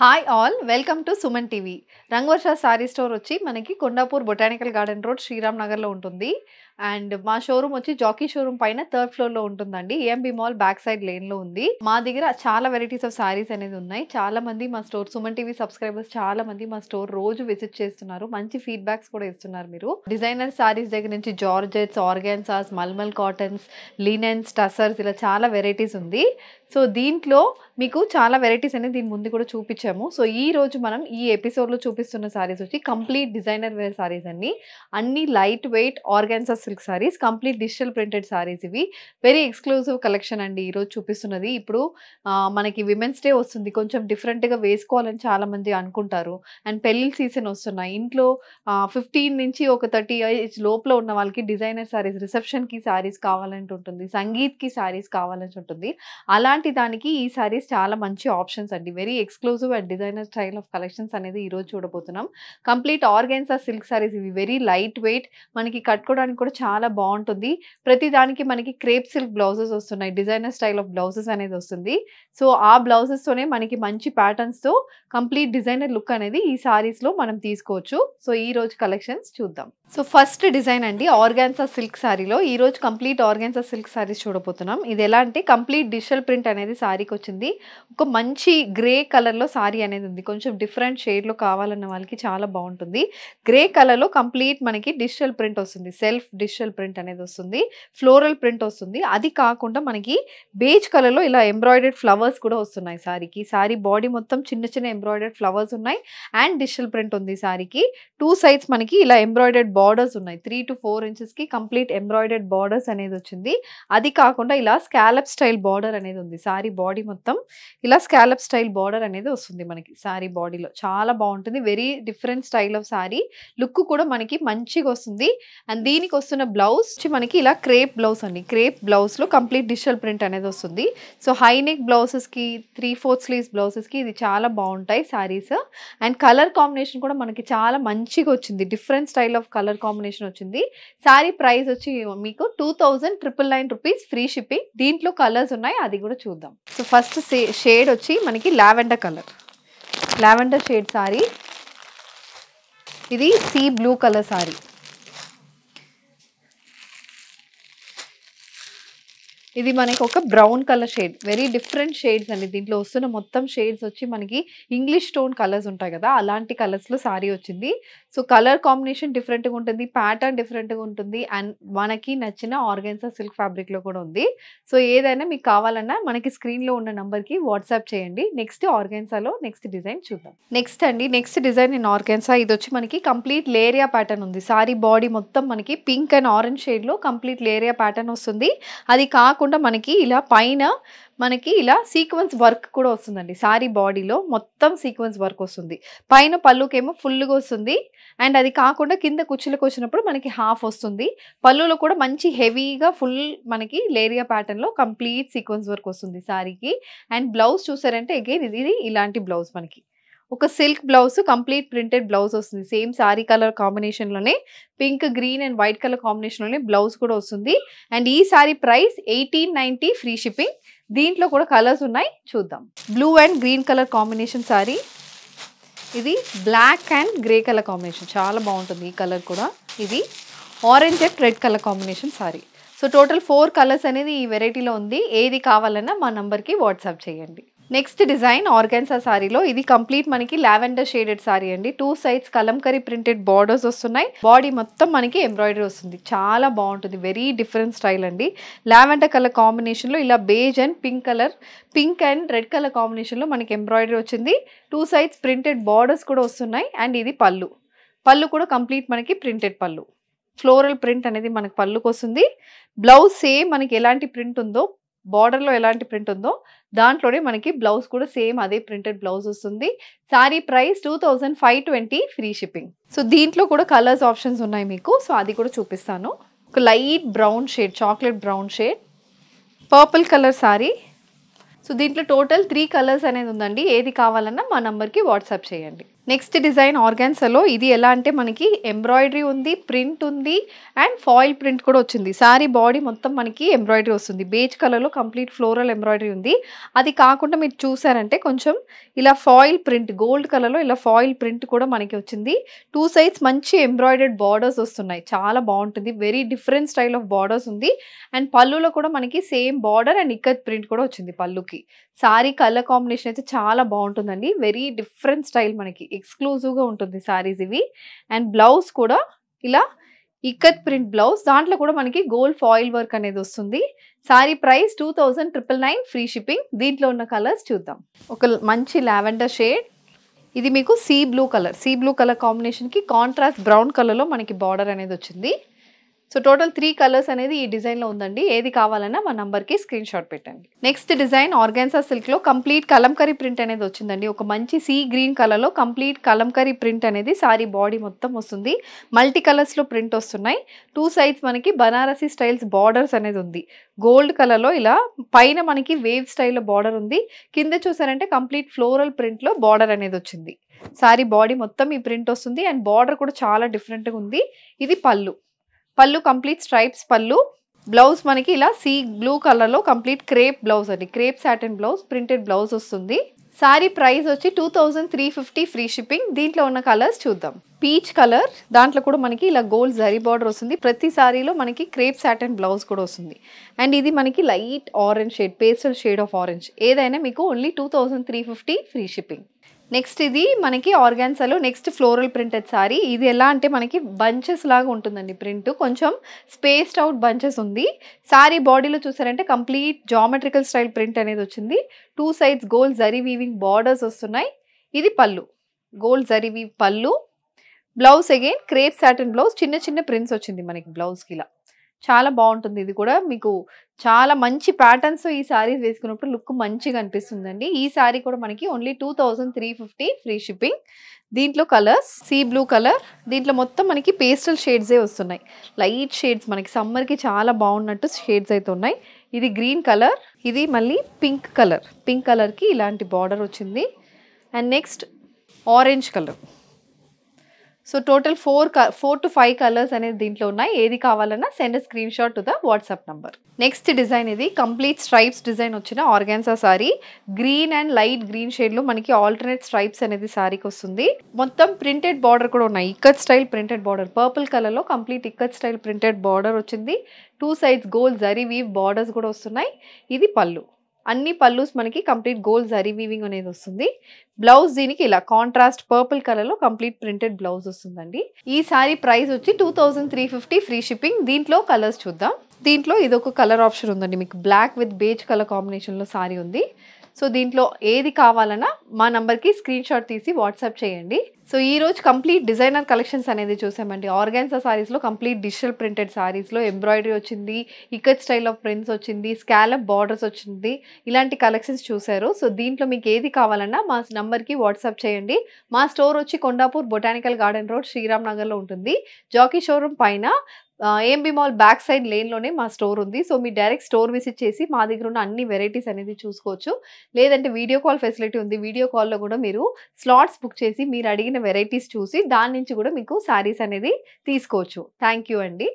hi all welcome to Suman TV Rangavarsha sari store వచ్చి మనకి Kondapur botanical garden road Shriram నగర్లో ఉంటుంది అండ్ మా షోరూమ్ వచ్చి జాకీ షోరూమ్ పైన థర్డ్ ఫ్లోర్ లో ఉంటుందండి AMB mall back side lane లో ఉంది మా దగ్గర చాలా వెరైటీస్ ఆఫ్ సారీస్ అనేది ఉన్నాయి చాలా మంది మా స్టోర్ సుమన్ టీవీ సబ్స్క్రైబర్స్ చాలా మంది మా స్టోర్ రోజు విజిట్ చేస్తున్నారు మంచి ఫీడ్బ్యాక్స్ కూడా ఇస్తున్నారు మీరు డిజైనర్ శారీస్ దగ్గర నుంచి georgettes organzas mulmul cottons linens tussars ఇలా చాలా వెరైటీస్ ఉంది సో దీంట్లో మీకు చాలా వెరైటీస్ అనేది దీని ముందు కూడా చూపించాము సో ఈ రోజు మనం ఈ ఎపిసోడ్లో చూపిస్తున్న శారీస్ వచ్చి కంప్లీట్ డిజైనర్ వేర్ శారీస్ అన్ని అన్ని light weight organzas silk saris complete digital printed saris ఇవి వెరీ ఎక్స్క్లూజివ్ కలెక్షన్ అండి ఈరోజు చూపిస్తున్నది ఇప్పుడు మనకి విమెన్స్ డే వస్తుంది కొంచెం డిఫరెంట్గా వేసుకోవాలని చాలామంది అనుకుంటారు అండ్ పెళ్ళిళ్ళ సీజన్ వస్తున్నాయి ఇంట్లో ఫిఫ్టీన్ నుంచి ఒక థర్టీ ఏజ్ లోపల ఉన్న వాళ్ళకి డిజైనర్ సారీస్ రిసెప్షన్కి సారీస్ కావాలంటే ఉంటుంది సంగీత్కి సారీస్ కావాలని ఉంటుంది అలాంటి దానికి ఈ సారీస్ చాలా మంచి ఆప్షన్స్ అండి very exclusive and designer style of collections అనేది ఈరోజు చూడబోతున్నాం కంప్లీట్ ఆఫ్ సిల్క్ సారీస్ ఇవి వెరీ లైట్ వెయిట్ మనకి కట్టుకోవడానికి కూడా చాలా బాగుంటుంది ప్రతి దానికి మనకి క్రేప్ సిల్క్ బ్లౌజెస్ వస్తున్నాయి డిజైనర్ స్టైల్ ఆఫ్ బ్లౌజెస్ అనేది వస్తుంది సో ఆ బ్లౌజెస్తోనే మనకి మంచి ప్యాటర్న్స్తో కంప్లీట్ డిజైనర్ లుక్ అనేది ఈ సారీస్లో మనం తీసుకోవచ్చు సో ఈ రోజు కలెక్షన్స్ చూద్దాం సో ఫస్ట్ డిజైన్ అండి ఆర్గాన్సా సిల్క్ శారీలో ఈరోజు కంప్లీట్ ఆర్గాన్సా సిల్క్ శారీస్ చూడబోతున్నాం ఇది ఎలా అంటే కంప్లీట్ డిజిటల్ ప్రింట్ అనేది శారీకి వచ్చింది ఒక మంచి గ్రే కలర్లో శారీ అనేది ఉంది కొంచెం డిఫరెంట్ షేడ్లో కావాలన్న వాళ్ళకి చాలా బాగుంటుంది గ్రే కలర్లో కంప్లీట్ మనకి డిజిటల్ ప్రింట్ వస్తుంది సెల్ఫ్ పేషియల్ ప్రింట్ అనేది వస్తుంది ఫ్లోరల్ ప్రింట్ వస్తుంది అది కాకుండా మనకి బేజ్ కలర్లో ఇలా ఎంబ్రాయిడెడ్ ఫ్లవర్స్ కూడా వస్తున్నాయి సారీకి సారీ బాడీ మొత్తం చిన్న చిన్న ఎంబ్రాయిడెడ్ ఫ్లవర్స్ ఉన్నాయి అండ్ డిజిటల్ ప్రింట్ ఉంది సారీకి టూ సైడ్స్ మనకి ఇలా ఎంబ్రాయిడెడ్ బార్డర్స్ ఉన్నాయి త్రీ టు ఫోర్ ఇంచెస్కి కంప్లీట్ ఎంబ్రాయిడెడ్ బార్డర్స్ అనేది వచ్చింది అది కాకుండా ఇలా స్కాలప్ స్టైల్ బార్డర్ అనేది ఉంది సారీ బాడీ మొత్తం ఇలా స్కాలప్ స్టైల్ బార్డర్ అనేది వస్తుంది మనకి సారీ బాడీలో చాలా బాగుంటుంది very different style of sari look కూడా మనకి మంచిగా వస్తుంది అండ్ దీనికి వస్తుంది చూస్తున్న బ్లౌజ్ మనకి ఇలా క్రేప్ బ్లౌజ్ అండి క్రేప్ లో కంప్లీట్ డిజిటల్ ప్రింట్ అనేది వస్తుంది సో హై నెక్ కి త్రీ ఫోర్త్ స్లీవ్స్ కి ఇది చాలా బాగుంటాయి సారీస్ అండ్ కలర్ కాంబినేషన్ కూడా మనకి చాలా మంచిగా వచ్చింది different style of colour combination వచ్చింది శారీ ప్రైస్ వచ్చి మీకు two thousand triple nine rupees free shipping దీంట్లో కలర్స్ ఉన్నాయి అది కూడా చూద్దాం సో ఫస్ట్ షేడ్ వచ్చి మనకి lavender colour lavender shade sari ఇది సీ బ్లూ కలర్ సారీ ఇది మనకి ఒక brown colour shade very different shades అండి దీంట్లో వస్తున్న మొత్తం షేడ్స్ వచ్చి మనకి ఇంగ్లీష్ టోన్ కలర్స్ ఉంటాయి కదా అలాంటి కలర్స్లో శారీ వచ్చింది సో కలర్ కాంబినేషన్ డిఫరెంట్గా ఉంటుంది ప్యాటర్న్ డిఫరెంట్గా ఉంటుంది అండ్ మనకి నచ్చిన ఆర్గన్సా సిల్క్ ఫ్యాబ్రిక్లో కూడా ఉంది సో ఏదైనా మీకు కావాలన్నా మనకి స్క్రీన్లో ఉన్న నెంబర్కి వాట్సాప్ చేయండి నెక్స్ట్ ఆర్గాన్సాలో నెక్స్ట్ డిజైన్ చూద్దాం నెక్స్ట్ అండి నెక్స్ట్ డిజైన్ ఇన్ ఆర్గాన్సా ఇది వచ్చి మనకి కంప్లీట్ లేరియా ప్యాటర్న్ ఉంది సారీ బాడీ మొత్తం మనకి పింక్ అండ్ ఆరెంజ్ షేడ్లో కంప్లీట్ లేరియా ప్యాటర్న్ వస్తుంది అది కాకుండా కాకుండా మనకి ఇలా పైన మనకి ఇలా సీక్వెన్స్ వర్క్ కూడా వస్తుందండి సారీ బాడీలో మొత్తం సీక్వెన్స్ వర్క్ వస్తుంది పైన పళ్ళుకేమో ఫుల్గా వస్తుంది అండ్ అది కాకుండా కింద కుచ్చులకు వచ్చినప్పుడు మనకి హాఫ్ వస్తుంది పళ్ళులో కూడా మంచి హెవీగా ఫుల్ మనకి లేరియా ప్యాటర్న్లో కంప్లీట్ సీక్వెన్స్ వర్క్ వస్తుంది సారీకి అండ్ బ్లౌజ్ చూసారంటే అగైన్ ఇది ఇలాంటి బ్లౌజ్ మనకి ఒక silk blouse complete printed blouse వస్తుంది సేమ్ శారీ కలర్ కాంబినేషన్లోనే pink green and white colour కాంబినేషన్లోనే బ్లౌజ్ కూడా వస్తుంది అండ్ ఈ sari price eighteen ninety free shipping దీంట్లో కూడా కలర్స్ ఉన్నాయి చూద్దాం blue and green colour combination sari ఇది black and grey colour combination చాలా బాగుంటుంది ఈ కలర్ కూడా ఇది orange and red colour combination sari so total four colours అనేది ఈ వెరైటీలో ఉంది ఏది కావాలన్నా మా నంబర్కి వాట్సాప్ చేయండి నెక్స్ట్ డిజైన్ ఆర్గాన్సా సారీలో ఇది కంప్లీట్ మనకి లావెండర్ షేడెడ్ సారీ అండి two sides kalamkari printed borders వస్తున్నాయి బాడీ మొత్తం మనకి ఎంబ్రాయిడరీ వస్తుంది చాలా బాగుంటుంది వెరీ డిఫరెంట్ స్టైల్ అండి లావెండర్ కలర్ కాంబినేషన్లో ఇలా beige and pink colour pink and red colour కాంబినేషన్లో మనకి ఎంబ్రాయిడరీ వచ్చింది టూ సైడ్స్ ప్రింటెడ్ బార్డర్స్ కూడా వస్తున్నాయి అండ్ ఇది పళ్ళు పళ్ళు కూడా కంప్లీట్ మనకి ప్రింటెడ్ పళ్ళు ఫ్లోరల్ ప్రింట్ అనేది మనకి పళ్ళుకు వస్తుంది బ్లౌజ్ సేమ్ మనకి ఎలాంటి ప్రింట్ ఉందో బార్డర్లో ఎలాంటి ప్రింట్ ఉందో దాంట్లోనే మనకి బ్లౌజ్ కూడా సేమ్ అదే ప్రింటెడ్ బ్లౌజ్ వస్తుంది sari price two thousand five twenty free shipping so దీంట్లో కూడా కలర్స్ ఆప్షన్స్ ఉన్నాయి మీకు సో అది కూడా చూపిస్తాను ఒక light brown shade chocolate brown shade purple colour sari so దీంట్లో టోటల్ త్రీ కలర్స్ అనేది ఉందండి ఏది కావాలన్నా మా నెంబర్కి వాట్సాప్ చేయండి నెక్స్ట్ డిజైన్ ఆర్గాన్సాలో ఇది ఎలా అంటే మనకి ఎంబ్రాయిడరీ ఉంది ప్రింట్ ఉంది అండ్ ఫాయిల్ ప్రింట్ కూడా వచ్చింది సారీ బాడీ మొత్తం మనకి ఎంబ్రాయిడరీ వస్తుంది బేజ్ కలర్లో కంప్లీట్ ఫ్లోరల్ ఎంబ్రాయిడరీ ఉంది అది కాకుండా మీరు చూసారంటే కొంచెం ఇలా ఫాయిల్ ప్రింట్ గోల్డ్ కలర్లో ఇలా ఫాయిల్ ప్రింట్ కూడా మనకి వచ్చింది టూ సైడ్స్ మంచి ఎంబ్రాయిడర్డ్ బార్డర్స్ వస్తున్నాయి చాలా బాగుంటుంది very different style of borders ఉంది అండ్ పళ్ళులో కూడా మనకి same border and ikat print కూడా వచ్చింది పళ్ళుకి సారీ కలర్ కాంబినేషన్ అయితే చాలా బాగుంటుందండి వెరీ డిఫరెంట్ స్టైల్ మనకి ఎక్స్క్లూజివ్గా ఉంటుంది శారీస్ ఇవి అండ్ బ్లౌజ్ కూడా ఇలా ఇక్కత్ ప్రింట్ బ్లౌజ్ దాంట్లో కూడా మనకి గోల్డ్ ఫాయిల్ వర్క్ అనేది వస్తుంది sari price two thousand triple nine free shipping దీంట్లో ఉన్న కలర్స్ చూద్దాం ఒక మంచి లావెండర్ షేడ్ ఇది మీకు sea blue colour sea blue colour కాంబినేషన్కి కాంట్రాస్ట్ బ్రౌన్ కలర్లో మనకి బార్డర్ అనేది వచ్చింది సో టోటల్ త్రీ కలర్స్ అనేది ఈ డిజైన్లో ఉందండి ఏది కావాలన్నా మా నంబర్కి స్క్రీన్ షాట్ పెట్టండి నెక్స్ట్ డిజైన్ ఆర్గాన్సా సిల్క్లో కంప్లీట్ కలంకరీ ప్రింట్ అనేది వచ్చిందండి ఒక మంచి సీ గ్రీన్ కలర్లో కంప్లీట్ కలంకరీ ప్రింట్ అనేది సారీ బాడీ మొత్తం వస్తుంది మల్టీ కలర్స్లో ప్రింట్ వస్తున్నాయి టూ సైడ్స్ మనకి బనారసి స్టైల్స్ బార్డర్స్ అనేది ఉంది గోల్డ్ కలర్లో ఇలా పైన మనకి వేవ్ స్టైల్లో బార్డర్ ఉంది కింద చూసారంటే కంప్లీట్ ఫ్లోరల్ ప్రింట్లో బార్డర్ అనేది వచ్చింది సారీ బాడీ మొత్తం ఈ ప్రింట్ వస్తుంది అండ్ బార్డర్ కూడా చాలా డిఫరెంట్గా ఉంది ఇది పళ్ళు పళ్ళు కంప్లీట్ స్ట్రైప్స్ పళ్ళు బ్లౌజ్ మనకి ఇలా సీ బ్లూ కలర్లో కంప్లీట్ క్రేప్ బ్లౌజ్ అండి crepe satin blouse printed blouse వస్తుంది శారీ ప్రైస్ వచ్చి two thousand three fifty free shipping దీంట్లో ఉన్న కలర్స్ చూద్దాం పీచ్ కలర్ దాంట్లో కూడా మనకి ఇలా గోల్డ్ జరీ బార్డర్ వస్తుంది ప్రతి శారీలో మనకి క్రేప్ సాటన్ బ్లౌజ్ కూడా వస్తుంది అండ్ ఇది మనకి light orange shade pastel shade of orange ఏదైనా మీకు only two three fifty free shipping next ఇది మనకి ఆర్గాన్సాలో నెక్స్ట్ ఫ్లోరల్ ప్రింటెడ్ సారీ ఇది ఎలా అంటే మనకి బంచెస్ లాగా ఉంటుందండి ప్రింట్ కొంచెం స్పేస్డ్ అవుట్ బంచెస్ ఉంది సారీ బాడీలో చూసారంటే కంప్లీట్ జామెట్రికల్ స్టైల్ ప్రింట్ అనేది వచ్చింది two sides gold zari weaving borders వస్తున్నాయి ఇది పళ్ళు గోల్డ్ జరీ వీవ్ పళ్ళు blouse again crepe satin blouse చిన్న చిన్న ప్రింట్స్ వచ్చింది మనకి బ్లౌజ్కి ఇలా చాలా బాగుంటుంది ఇది కూడా మీకు చాలా మంచి ప్యాటర్న్స్ ఈ సారీస్ వేసుకున్నప్పుడు లుక్ మంచిగా అనిపిస్తుందండి ఈ సారీ కూడా మనకి only two thousand three fifty free shipping దీంట్లో కలర్స్ సీ బ్లూ కలర్ దీంట్లో మొత్తం మనకి పేస్టల్ షేడ్సే వస్తున్నాయి లైట్ షేడ్స్ మనకి సమ్మర్కి చాలా బాగున్నట్టు షేడ్స్ అయితే ఉన్నాయి ఇది గ్రీన్ కలర్ ఇది మళ్ళీ పింక్ కలర్ పింక్ కలర్కి ఇలాంటి బార్డర్ వచ్చింది and next orange colour so total four four to five colours అనేది దీంట్లో ఉన్నాయి ఏది కావాలన్నా send screenshot to the WhatsApp number next design ఇది కంప్లీట్ స్ట్రైప్స్ డిజైన్ వచ్చిన organza sari green and light green షేడ్లో మనకి ఆల్టర్నేట్ స్ట్రైప్స్ అనేది సారీకి వస్తుంది మొత్తం ప్రింటెడ్ బార్డర్ కూడా ఉన్నాయి ikat style printed border purple కలర్లో complete ikat style printed border వచ్చింది two sides gold zari weave borders కూడా వస్తున్నాయి ఇది పళ్ళు అన్ని పల్లూస్ మనకి కంప్లీట్ గోల్డ్ జరీ వీవింగ్ అనేది వస్తుంది బ్లౌజ్ దీనికి ఇలా కాంట్రాస్ట్ పర్పుల్ కలర్లో కంప్లీట్ ప్రింటెడ్ బ్లౌజ్ వస్తుందండి ఈ సారీ ప్రైస్ వచ్చి టూ ఫ్రీ షిప్పింగ్ దీంట్లో కలర్స్ చూద్దాం దీంట్లో ఇదొక కలర్ ఆప్షన్ ఉందండి మీకు బ్లాక్ విత్ బేజ్ కలర్ కాంబినేషన్లో శారీ ఉంది సో దీంట్లో ఏది కావాలన్నా మా నంబర్కి స్క్రీన్ షాట్ తీసి వాట్సాప్ చేయండి సో ఈ రోజు కంప్లీట్ డిజైనర్ కలెక్షన్స్ అనేది చూసామండి ఆర్గాన్సా సారీస్లో కంప్లీట్ డిజిటల్ ప్రింటెడ్ సారీస్లో ఎంబ్రాయిడరీ వచ్చింది ఇకట్ స్టైల్ ఆఫ్ ప్రింట్స్ వచ్చింది స్కాలప్ బార్డర్స్ వచ్చింది ఇలాంటి కలెక్షన్స్ చూశారు సో దీంట్లో మీకు ఏది కావాలన్నా మా నంబర్కి వాట్సాప్ చేయండి మా స్టోర్ వచ్చి Kondapur botanical garden road Shriram నగర్లో ఉంటుంది జాకీ షోరూమ్ పైన ఏఎంబి మాల్ బ్యాక్ సైడ్ లేన్లోనే మా స్టోర్ ఉంది సో మీ డైరెక్ట్ స్టోర్ విజిట్ చేసి మా దగ్గర ఉన్న అన్ని వెరైటీస్ అనేది చూసుకోవచ్చు లేదంటే వీడియో కాల్ ఫెసిలిటీ ఉంది వీడియో కాల్లో కూడా మీరు స్లాట్స్ బుక్ చేసి మీరు అడిగిన వెరైటీస్ చూసి దాని నుంచి కూడా మీకు శారీస్ అనేది తీసుకోవచ్చు థ్యాంక్ అండి